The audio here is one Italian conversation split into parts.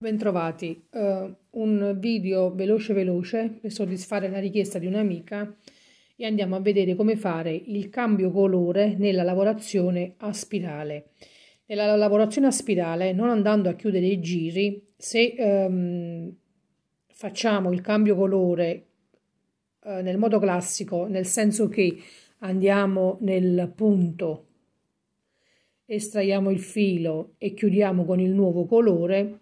Bentrovati, uh, un video veloce veloce per soddisfare la richiesta di un'amica e andiamo a vedere come fare il cambio colore nella lavorazione a spirale. Nella lavorazione a spirale, non andando a chiudere i giri, se um, facciamo il cambio colore uh, nel modo classico, nel senso che andiamo nel punto, estraiamo il filo e chiudiamo con il nuovo colore,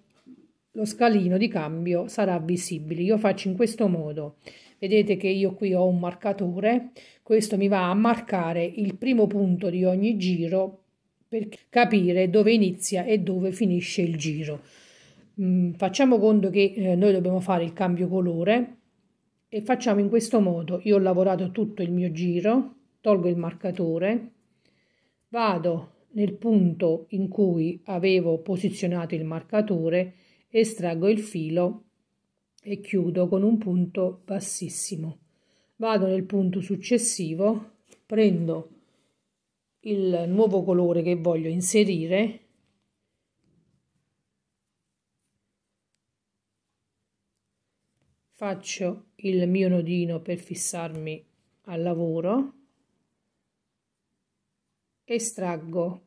lo scalino di cambio sarà visibile. Io faccio in questo modo. Vedete che io qui ho un marcatore, questo mi va a marcare il primo punto di ogni giro per capire dove inizia e dove finisce il giro. Mm, facciamo conto che eh, noi dobbiamo fare il cambio colore e facciamo in questo modo. Io ho lavorato tutto il mio giro, tolgo il marcatore, vado nel punto in cui avevo posizionato il marcatore estraggo il filo e chiudo con un punto bassissimo vado nel punto successivo prendo il nuovo colore che voglio inserire faccio il mio nodino per fissarmi al lavoro estraggo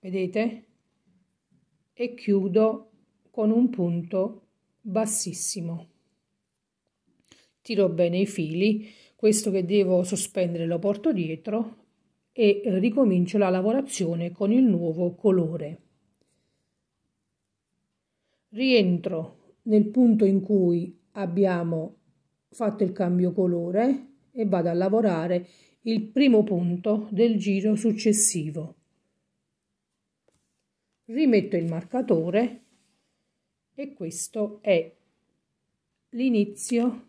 vedete e chiudo con un punto bassissimo. Tiro bene i fili, questo che devo sospendere lo porto dietro e ricomincio la lavorazione con il nuovo colore. Rientro nel punto in cui abbiamo fatto il cambio colore e vado a lavorare il primo punto del giro successivo rimetto il marcatore e questo è l'inizio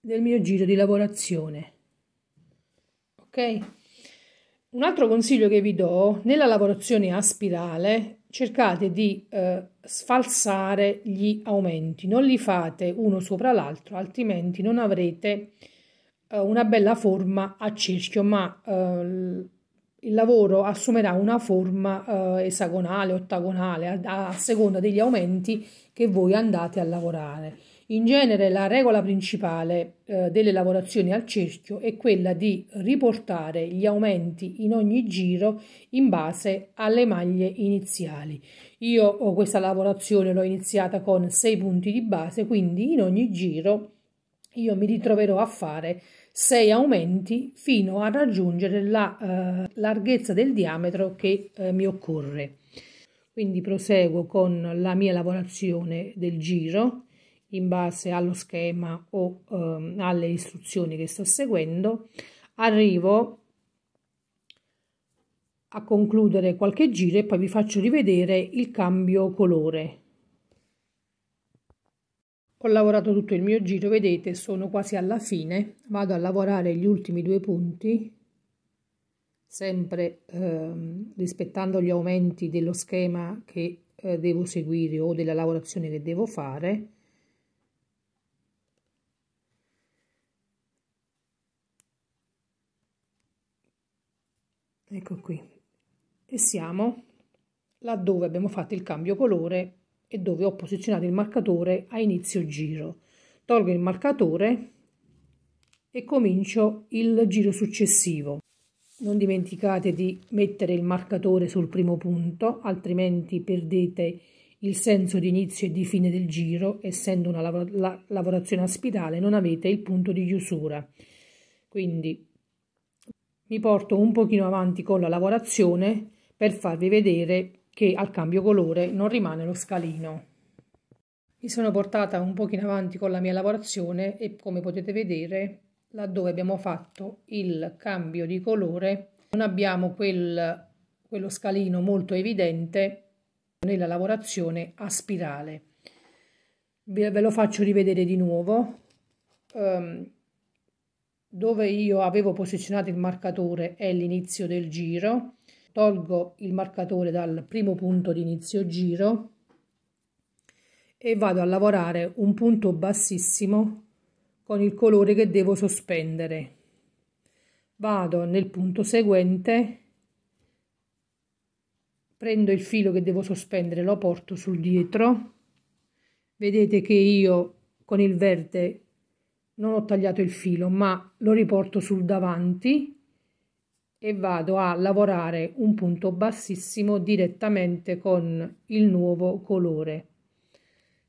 del mio giro di lavorazione ok un altro consiglio che vi do nella lavorazione a spirale cercate di eh, sfalsare gli aumenti non li fate uno sopra l'altro altrimenti non avrete eh, una bella forma a cerchio, ma eh, il lavoro assumerà una forma eh, esagonale, ottagonale, a, a seconda degli aumenti che voi andate a lavorare. In genere la regola principale eh, delle lavorazioni al cerchio è quella di riportare gli aumenti in ogni giro in base alle maglie iniziali. Io questa lavorazione l'ho iniziata con 6 punti di base, quindi in ogni giro io mi ritroverò a fare 6 aumenti fino a raggiungere la eh, larghezza del diametro che eh, mi occorre. Quindi proseguo con la mia lavorazione del giro in base allo schema o eh, alle istruzioni che sto seguendo. Arrivo a concludere qualche giro e poi vi faccio rivedere il cambio colore ho lavorato tutto il mio giro, vedete, sono quasi alla fine, vado a lavorare gli ultimi due punti, sempre eh, rispettando gli aumenti dello schema che eh, devo seguire o della lavorazione che devo fare. Ecco qui. E siamo laddove abbiamo fatto il cambio colore e dove ho posizionato il marcatore a inizio giro. Tolgo il marcatore e comincio il giro successivo. Non dimenticate di mettere il marcatore sul primo punto, altrimenti perdete il senso di inizio e di fine del giro, essendo una lav la lavorazione a spirale non avete il punto di chiusura. Quindi mi porto un pochino avanti con la lavorazione per farvi vedere che al cambio colore non rimane lo scalino. Mi sono portata un po' in avanti con la mia lavorazione e come potete vedere laddove abbiamo fatto il cambio di colore non abbiamo quel, quello scalino molto evidente nella lavorazione a spirale. Ve lo faccio rivedere di nuovo. Um, dove io avevo posizionato il marcatore è l'inizio del giro tolgo il marcatore dal primo punto di inizio giro e vado a lavorare un punto bassissimo con il colore che devo sospendere vado nel punto seguente prendo il filo che devo sospendere lo porto sul dietro vedete che io con il verde non ho tagliato il filo ma lo riporto sul davanti e vado a lavorare un punto bassissimo direttamente con il nuovo colore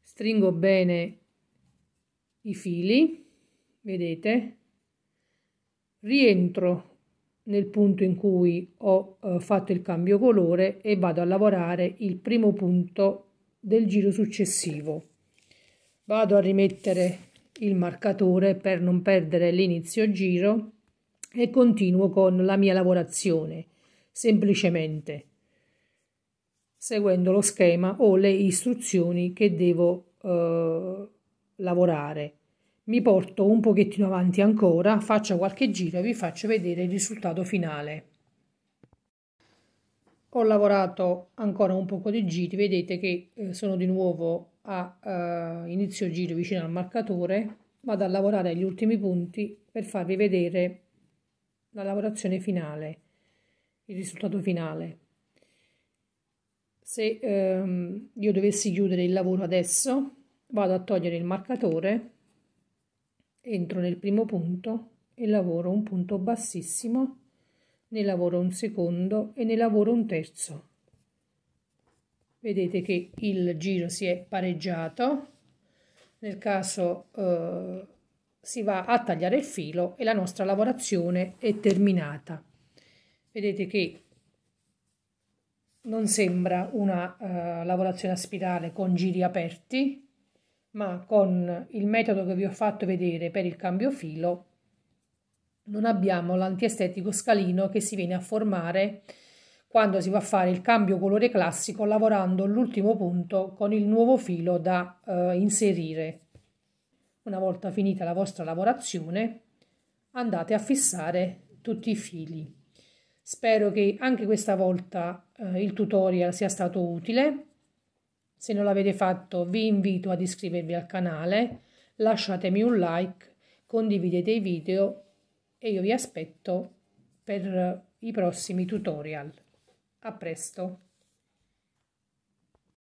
stringo bene i fili vedete rientro nel punto in cui ho eh, fatto il cambio colore e vado a lavorare il primo punto del giro successivo vado a rimettere il marcatore per non perdere l'inizio giro e continuo con la mia lavorazione, semplicemente seguendo lo schema o le istruzioni che devo eh, lavorare. Mi porto un pochettino avanti ancora, faccio qualche giro e vi faccio vedere il risultato finale. Ho lavorato ancora un poco di giri, vedete che eh, sono di nuovo a eh, inizio giro vicino al marcatore, vado a lavorare gli ultimi punti per farvi vedere la lavorazione finale, il risultato finale. Se ehm, io dovessi chiudere il lavoro adesso, vado a togliere il marcatore, entro nel primo punto e lavoro un punto bassissimo, ne lavoro un secondo e ne lavoro un terzo. Vedete che il giro si è pareggiato. Nel caso eh, si va a tagliare il filo e la nostra lavorazione è terminata. Vedete che non sembra una uh, lavorazione a spirale con giri aperti, ma con il metodo che vi ho fatto vedere per il cambio filo non abbiamo l'antiestetico scalino che si viene a formare quando si va a fare il cambio colore classico lavorando l'ultimo punto con il nuovo filo da uh, inserire. Una volta finita la vostra lavorazione, andate a fissare tutti i fili. Spero che anche questa volta eh, il tutorial sia stato utile. Se non l'avete fatto vi invito ad iscrivervi al canale, lasciatemi un like, condividete i video e io vi aspetto per i prossimi tutorial. A presto!